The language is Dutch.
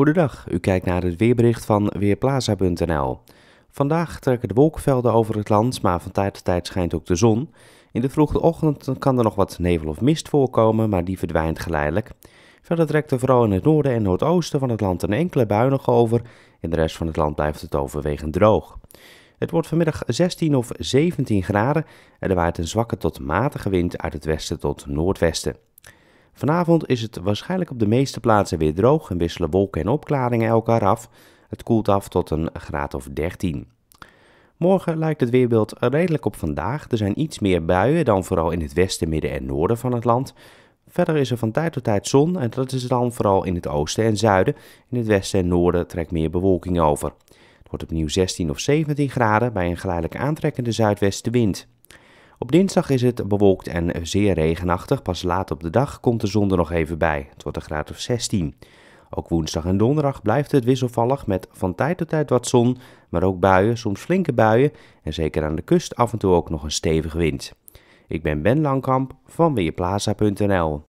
Goedendag, u kijkt naar het weerbericht van Weerplaza.nl. Vandaag trekken de wolkenvelden over het land, maar van tijd tot tijd schijnt ook de zon. In de vroege ochtend kan er nog wat nevel of mist voorkomen, maar die verdwijnt geleidelijk. Verder trekt er vooral in het noorden en noordoosten van het land een enkele bui nog over. In de rest van het land blijft het overwegend droog. Het wordt vanmiddag 16 of 17 graden en er waait een zwakke tot matige wind uit het westen tot noordwesten. Vanavond is het waarschijnlijk op de meeste plaatsen weer droog en wisselen wolken en opklaringen elkaar af. Het koelt af tot een graad of 13. Morgen lijkt het weerbeeld redelijk op vandaag. Er zijn iets meer buien dan vooral in het westen, midden en noorden van het land. Verder is er van tijd tot tijd zon en dat is dan vooral in het oosten en zuiden. In het westen en noorden trekt meer bewolking over. Het wordt opnieuw 16 of 17 graden bij een geleidelijk aantrekkende zuidwestenwind. Op dinsdag is het bewolkt en zeer regenachtig. Pas laat op de dag komt de zon er nog even bij. Het wordt een graad of 16. Ook woensdag en donderdag blijft het wisselvallig met van tijd tot tijd wat zon, maar ook buien, soms flinke buien en zeker aan de kust af en toe ook nog een stevige wind. Ik ben Ben Langkamp van Weerplaza.nl.